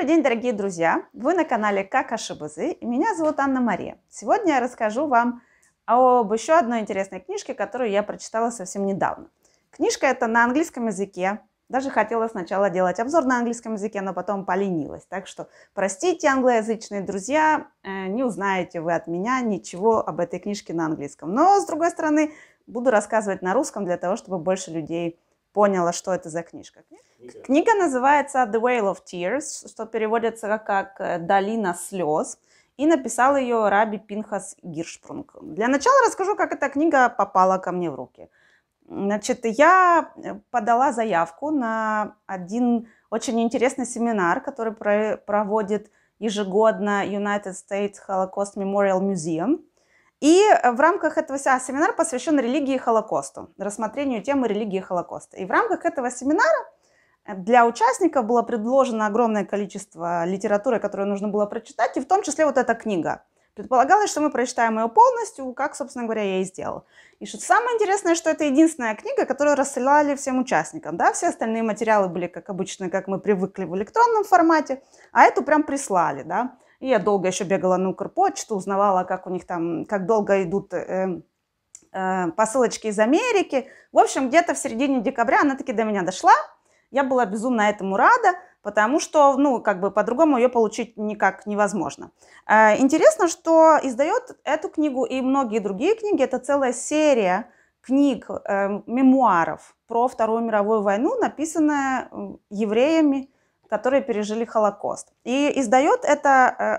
Добрый день, дорогие друзья! Вы на канале Как Ашибызы, и меня зовут Анна Мария. Сегодня я расскажу вам об еще одной интересной книжке, которую я прочитала совсем недавно. Книжка эта на английском языке. Даже хотела сначала делать обзор на английском языке, но потом поленилась. Так что простите, англоязычные друзья, э, не узнаете вы от меня ничего об этой книжке на английском. Но, с другой стороны, буду рассказывать на русском для того, чтобы больше людей поняла, что это за книжка. Книга, книга называется The Whale of Tears, что переводится как э, «Долина слез», и написал ее Раби Пинхас Гиршпрунг. Для начала расскажу, как эта книга попала ко мне в руки. Значит, я э, подала заявку на один очень интересный семинар, который проводит ежегодно United States Holocaust Memorial Museum – и э, в рамках этого а, семинара посвящен религии и Холокосту, рассмотрению темы религии и Холокоста. И в рамках этого семинара э, для участников было предложено огромное количество литературы, которую нужно было прочитать, и в том числе вот эта книга. Предполагалось, что мы прочитаем ее полностью, как, собственно говоря, я и сделал. И что самое интересное, что это единственная книга, которую рассылали всем участникам. Да? Все остальные материалы были, как обычно, как мы привыкли в электронном формате, а эту прям прислали. Да? И я долго еще бегала на Укрпочту, узнавала, как у них там, как долго идут э, э, посылочки из Америки. В общем, где-то в середине декабря она таки до меня дошла. Я была безумно этому рада, потому что, ну, как бы по-другому ее получить никак невозможно. Э, интересно, что издает эту книгу и многие другие книги. Это целая серия книг, э, мемуаров про Вторую мировую войну, написанная евреями, которые пережили Холокост. И издает это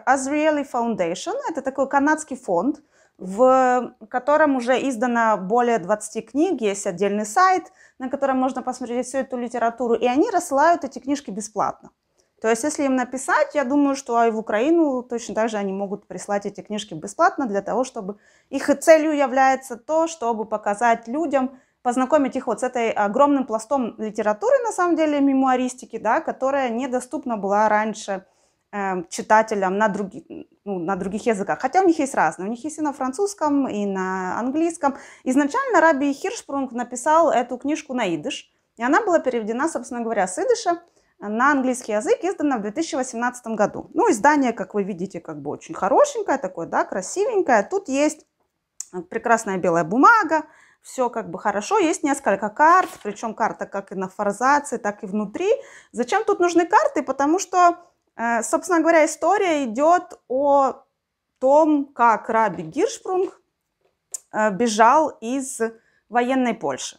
э, Azrieli Foundation, это такой канадский фонд, в котором уже издано более 20 книг, есть отдельный сайт, на котором можно посмотреть всю эту литературу, и они рассылают эти книжки бесплатно. То есть, если им написать, я думаю, что и в Украину точно так же они могут прислать эти книжки бесплатно для того, чтобы их целью является то, чтобы показать людям, познакомить их вот с этой огромным пластом литературы, на самом деле, мемуаристики, да, которая недоступна была раньше эм, читателям на, други, ну, на других языках. Хотя у них есть разные. У них есть и на французском, и на английском. Изначально Раби Хиршпрунг написал эту книжку на идыш, и она была переведена, собственно говоря, с идыша на английский язык, издана в 2018 году. Ну, издание, как вы видите, как бы очень хорошенькое такое, да, красивенькое. Тут есть прекрасная белая бумага, все как бы хорошо. Есть несколько карт, причем карта как и на форзации, так и внутри. Зачем тут нужны карты? Потому что, э, собственно говоря, история идет о том, как Раби Гиршпрунг э, бежал из военной Польши.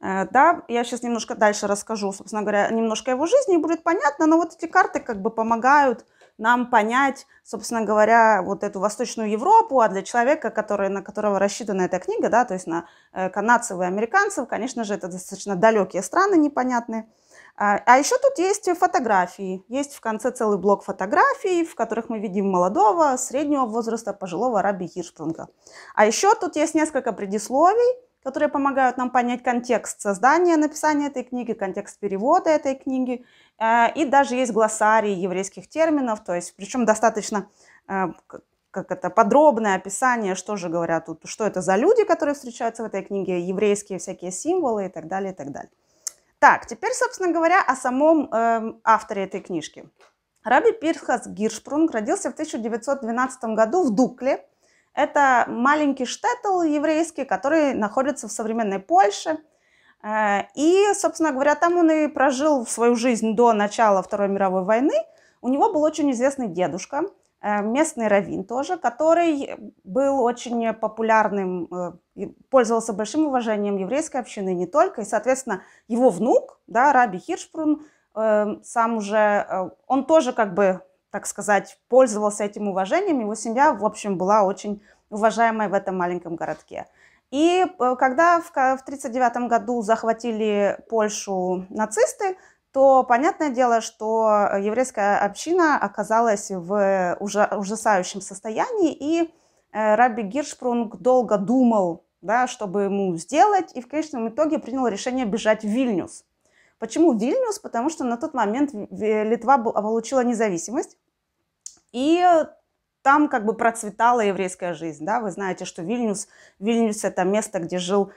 Э, да, я сейчас немножко дальше расскажу, собственно говоря, немножко его жизни, и будет понятно, но вот эти карты как бы помогают нам понять, собственно говоря, вот эту Восточную Европу, а для человека, который, на которого рассчитана эта книга, да, то есть на э, канадцев и американцев, конечно же, это достаточно далекие страны непонятные. А, а еще тут есть фотографии. Есть в конце целый блок фотографий, в которых мы видим молодого, среднего возраста, пожилого Раби Хиршпрунга. А еще тут есть несколько предисловий, которые помогают нам понять контекст создания написания этой книги, контекст перевода этой книги. Э, и даже есть глоссарии еврейских терминов, то есть причем достаточно э, как это, подробное описание, что же говорят тут, что это за люди, которые встречаются в этой книге, еврейские всякие символы и так далее, и так далее. Так, теперь, собственно говоря, о самом э, авторе этой книжки. Раби Пирхас Гиршпрунг родился в 1912 году в Дукле, это маленький штетл еврейский, который находится в современной Польше. Э, и, собственно говоря, там он и прожил свою жизнь до начала Второй мировой войны. У него был очень известный дедушка, э, местный раввин тоже, который был очень популярным, э, пользовался большим уважением еврейской общины не только. И, соответственно, его внук, да, Раби Хиршпрун, сам уже, он тоже как бы так сказать, пользовался этим уважением. Его семья, в общем, была очень уважаемой в этом маленьком городке. И э, когда в 1939 году захватили Польшу нацисты, то понятное дело, что еврейская община оказалась в ужасающем состоянии, и э, Рабби Гиршпрунг долго думал, да, чтобы ему сделать, и в конечном итоге принял решение бежать в Вильнюс. Почему Вильнюс? Потому что на тот момент Литва а, получила независимость, и там как бы процветала еврейская жизнь. Да? Вы знаете, что Вильнюс, Вильнюс – это место, где жил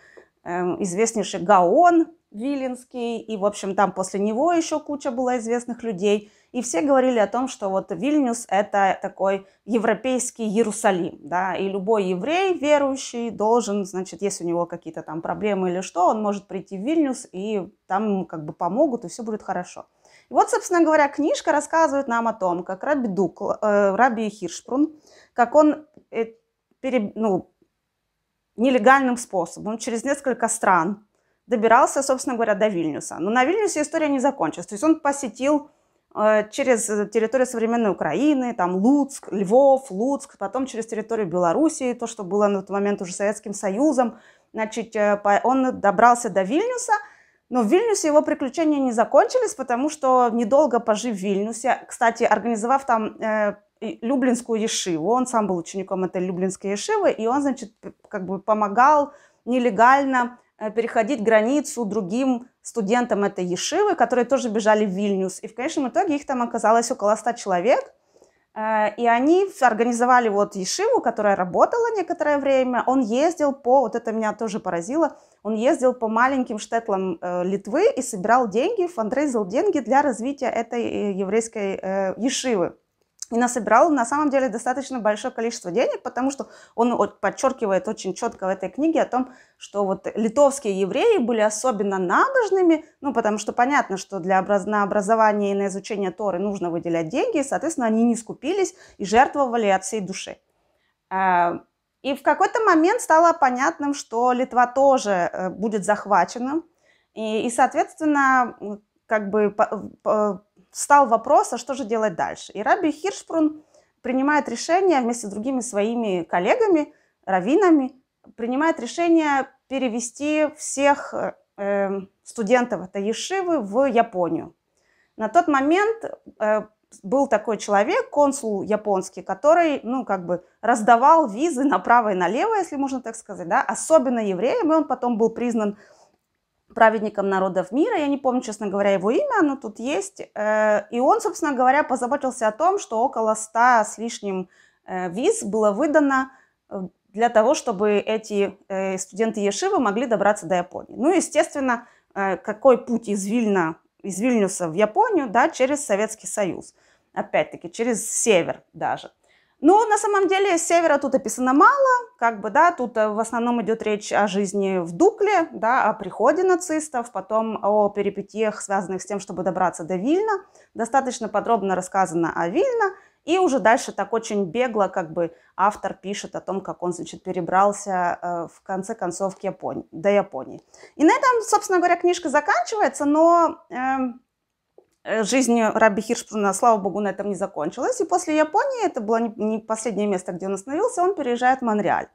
эм, известнейший Гаон Виленский, и, в общем, там после него еще куча было известных людей – и все говорили о том, что вот Вильнюс – это такой европейский Иерусалим, да, и любой еврей верующий должен, значит, если у него какие-то там проблемы или что, он может прийти в Вильнюс, и там как бы помогут, и все будет хорошо. И вот, собственно говоря, книжка рассказывает нам о том, как Раби, Дук, э, Раби Хиршпрун, как он э, пере, ну, нелегальным способом через несколько стран добирался, собственно говоря, до Вильнюса. Но на Вильнюсе история не закончилась. То есть он посетил Э, через э, территорию современной Украины, там Луцк, Львов, Луцк, потом через территорию Белоруссии, то, что было на тот момент уже Советским Союзом. Значит, э, он добрался до Вильнюса, но в Вильнюсе его приключения не закончились, потому что недолго пожив в Вильнюсе, кстати, организовав там э, Люблинскую ешиву, он сам был учеником этой Люблинской ешивы, и он, значит, как бы помогал нелегально переходить границу другим студентам этой Ешивы, которые тоже бежали в Вильнюс. И в конечном итоге их там оказалось около 100 человек. Э, и они организовали вот Ешиву, которая работала некоторое время. Он ездил по, вот это меня тоже поразило, он ездил по маленьким штетлам э, Литвы и собирал деньги, фандрейзил деньги для развития этой э, еврейской Ешивы и насобирал на самом деле достаточно большое количество денег, потому что он подчеркивает очень четко в этой книге о том, что вот литовские евреи были особенно набожными, ну потому что понятно, что для образ... на образование и на изучение Торы нужно выделять деньги, и, соответственно, они не скупились и жертвовали от всей души. А, и в какой-то момент стало понятным, что Литва тоже э, будет захвачена, и, и соответственно, как бы э, встал вопрос, а что же делать дальше? И Раби Хиршпрун принимает решение вместе с другими своими коллегами, раввинами, принимает решение перевести всех э, эм, студентов этой Ешивы в Японию. На тот момент э, был такой человек, консул японский, который, ну, как бы раздавал визы направо и налево, если можно так сказать, да, особенно евреям, и он потом был признан праведником народов мира, я не помню, честно говоря, его имя, оно тут есть. Э, и он, собственно говоря, позаботился о том, что около ста с лишним э, виз было выдано э, для того, чтобы эти студенты Ешивы могли добраться до Японии. Ну, естественно, какой путь из Вильна, из Вильнюса в Японию, да, через Советский Союз. Опять-таки, через север даже – ну, на самом деле с севера тут описано мало, как бы, да, тут э, в основном идет речь о жизни в Дукле, да, о приходе нацистов, потом о перипетиях, связанных с тем, чтобы добраться до Вильна. Достаточно подробно рассказано о Вильна, и уже дальше так очень бегло, как бы, автор пишет о том, как он, значит, перебрался э, в конце концов к Японии, до Японии. И на этом, собственно говоря, книжка заканчивается, но э, Э, жизнь Раби Хиршпруна, слава богу, на этом не закончилась. И после Японии, это было не последнее место, где он остановился, он переезжает в Монреаль,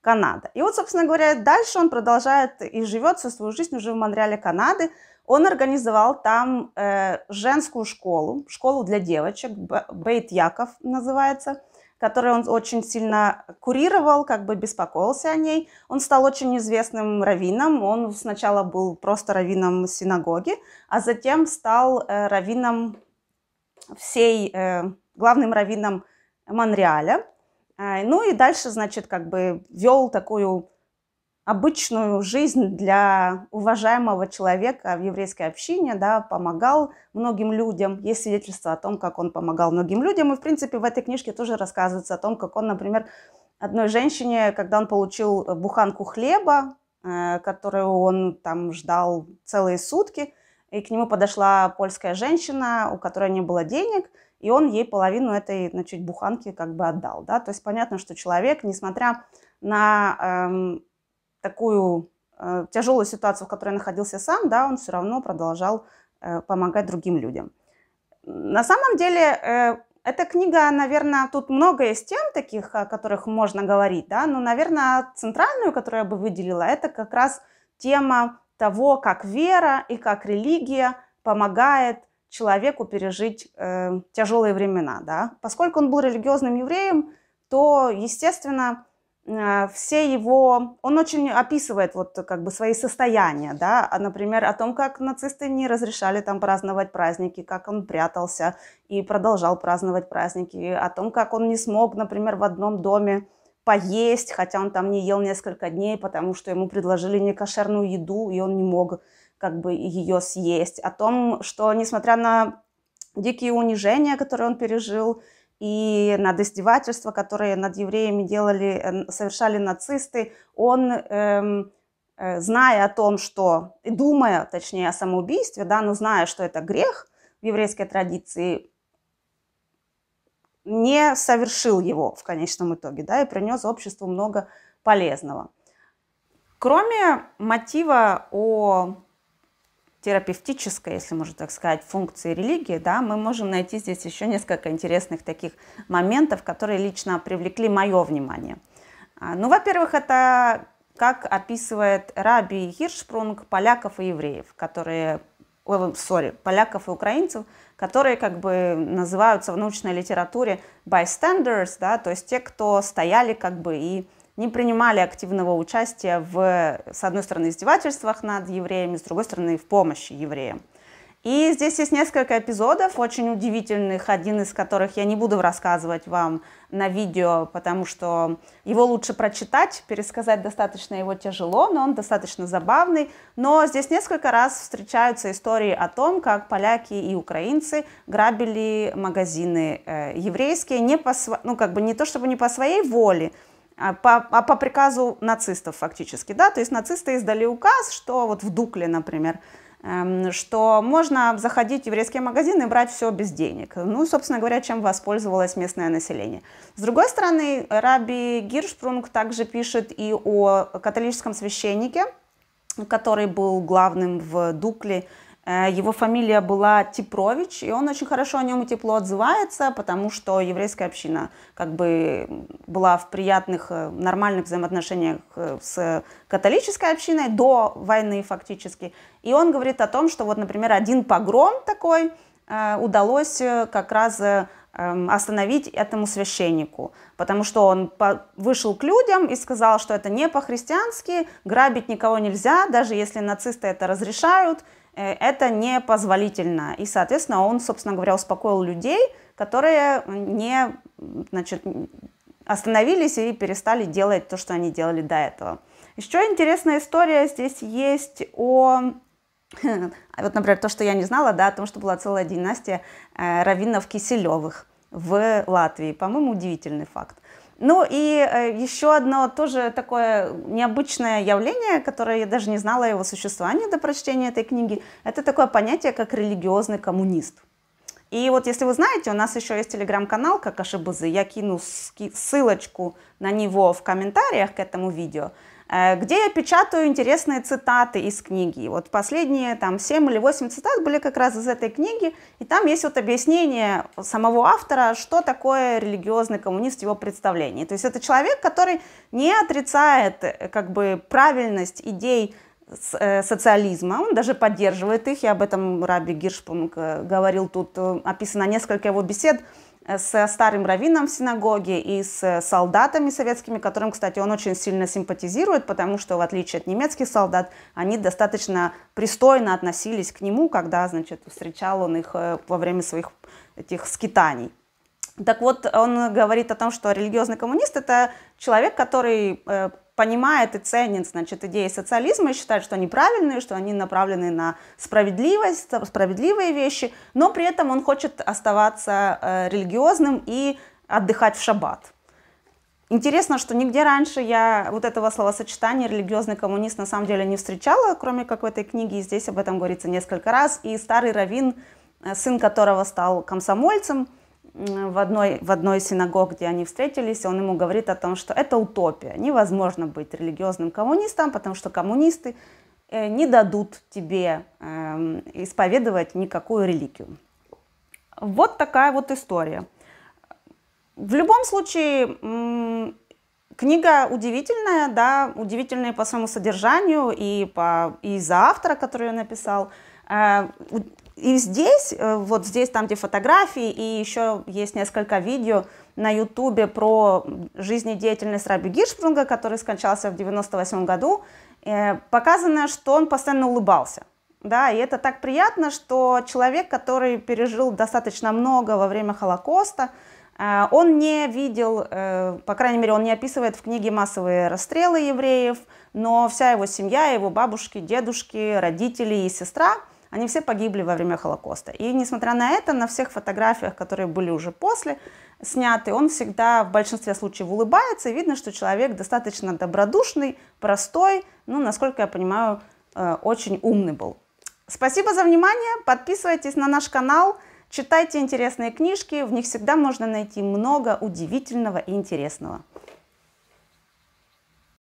Канада. И вот, собственно говоря, дальше он продолжает и живет всю свою жизнь уже в Монреале, Канады. Он организовал там э, женскую школу, школу для девочек, Бейт Яков называется – которую он очень сильно курировал, как бы беспокоился о ней. Он стал очень известным раввином. Он сначала был просто раввином синагоги, а затем стал э, раввином всей, э, главным раввином Монреаля. Э, ну и дальше, значит, как бы вел такую обычную жизнь для уважаемого человека в еврейской общине, да, помогал многим людям. Есть свидетельство о том, как он помогал многим людям. И, в принципе, в этой книжке тоже рассказывается о том, как он, например, одной женщине, когда он получил буханку хлеба, э, которую он там ждал целые сутки, и к нему подошла польская женщина, у которой не было денег, и он ей половину этой значит, ну, буханки как бы отдал. Да? То есть понятно, что человек, несмотря на эм, такую э, тяжелую ситуацию, в которой находился сам, да, он все равно продолжал э, помогать другим людям. На самом деле, э, эта книга, наверное, тут много из тем таких, о которых можно говорить, да, но, наверное, центральную, которую я бы выделила, это как раз тема того, как вера и как религия помогает человеку пережить э, тяжелые времена, да. Поскольку он был религиозным евреем, то, естественно, а, все его, он очень описывает вот как бы свои состояния, да, а, например, о том, как нацисты не разрешали там праздновать праздники, как он прятался и продолжал праздновать праздники, о том, как он не смог, например, в одном доме поесть, хотя он там не ел несколько дней, потому что ему предложили некошерную еду, и он не мог как бы ее съесть, о том, что несмотря на дикие унижения, которые он пережил, и над издевательства, которые над евреями делали, э, совершали нацисты, он, эм, э, зная о том, что, думая, точнее, о самоубийстве, да, но зная, что это грех в еврейской традиции, не совершил его в конечном итоге, да, и принес обществу много полезного. Кроме мотива о терапевтической, если можно так сказать, функции религии, да, мы можем найти здесь еще несколько интересных таких моментов, которые лично привлекли мое внимание. А, ну, во-первых, это как описывает Раби Хиршпрунг поляков и евреев, которые, сори, поляков и украинцев, которые как бы называются в научной литературе bystanders, да, то есть те, кто стояли как бы и не принимали активного участия в, с одной стороны, издевательствах над евреями, с другой стороны, в помощи евреям. И здесь есть несколько эпизодов, очень удивительных, один из которых я не буду рассказывать вам на видео, потому что его лучше прочитать, пересказать достаточно его тяжело, но он достаточно забавный. Но здесь несколько раз встречаются истории о том, как поляки и украинцы грабили магазины э, еврейские, не по, ну, как бы не то чтобы не по своей воле, а по, а по приказу нацистов фактически, да, то есть нацисты издали указ, что вот в Дукле, например, эм, что можно заходить в еврейские магазины и брать все без денег. Ну, собственно говоря, чем воспользовалось местное население. С другой стороны, Раби Гиршпрунг также пишет и о католическом священнике, который был главным в Дукле, Э, его фамилия была Типрович, и он очень хорошо о нем и тепло отзывается, потому что еврейская община как бы была в приятных, э, нормальных взаимоотношениях э, с католической общиной до войны фактически. И он говорит о том, что вот, например, один погром такой удалось как раз эм, остановить этому священнику, потому что он вышел к людям и сказал, что это не по-христиански, грабить никого нельзя, даже если нацисты это разрешают, Э, это непозволительно. И, соответственно, он, собственно говоря, успокоил людей, которые не значит, остановились и перестали делать то, что они делали до этого. Еще интересная история здесь есть о... Вот, например, то, что я не знала, да, о том, что была целая династия э, раввинов Киселевых в Латвии. По-моему, удивительный факт. Ну и э, еще одно тоже такое необычное явление, которое я даже не знала его существования до прочтения этой книги, это такое понятие, как религиозный коммунист. И вот если вы знаете, у нас еще есть телеграм-канал Какашибузы, я кину ссылочку на него в комментариях к этому видео. Э, где я печатаю интересные цитаты из книги. вот последние там 7 или 8 цитат были как раз из этой книги, и там есть вот объяснение самого автора, что такое религиозный коммунист в его представлении. То есть это человек, который не отрицает э, как бы правильность идей э, социализма, он даже поддерживает их, Я об этом Раби Гиршпунг говорил, тут описано несколько его бесед Э, с старым раввином в синагоге и с э, солдатами советскими, которым, кстати, он очень сильно симпатизирует, потому что, в отличие от немецких солдат, они достаточно пристойно относились к нему, когда, значит, встречал он их э, во время своих этих скитаний. Так вот, он говорит о том, что религиозный коммунист – это человек, который понимает и ценит, значит, идеи социализма и считает, что они правильные, что они направлены на справедливость, справедливые вещи, но при этом он хочет оставаться э, религиозным и отдыхать в шаббат. Интересно, что нигде раньше я вот этого словосочетания «религиозный коммунист» на самом деле не встречала, кроме как в этой книге, и здесь об этом говорится несколько раз. И старый раввин, э, сын которого стал комсомольцем, в одной, в одной синагог, где они встретились, он ему говорит о том, что это утопия. Невозможно быть религиозным коммунистом, потому что коммунисты э, не дадут тебе эм, исповедовать никакую религию. Вот такая вот история. В любом случае, книга удивительная, да, удивительная по своему содержанию и, по, и за автора, который ее написал. Э, и здесь, э, вот здесь там, где фотографии, и еще есть несколько видео на ютубе про жизнедеятельность Раби Гиршпрунга, который скончался в 98 году, э, показано, что он постоянно улыбался. Да, и это так приятно, что человек, который пережил достаточно много во время Холокоста, э, он не видел, по крайней мере, он не описывает в книге массовые расстрелы евреев, но вся его семья, его бабушки, дедушки, родители и сестра – они все погибли во время Холокоста. И несмотря на это, на всех фотографиях, которые были уже после сняты, он всегда в большинстве случаев улыбается, и видно, что человек достаточно добродушный, простой, ну, насколько я понимаю, э, очень умный был. Спасибо за внимание, подписывайтесь на наш канал, читайте интересные книжки, в них всегда можно найти много удивительного и интересного.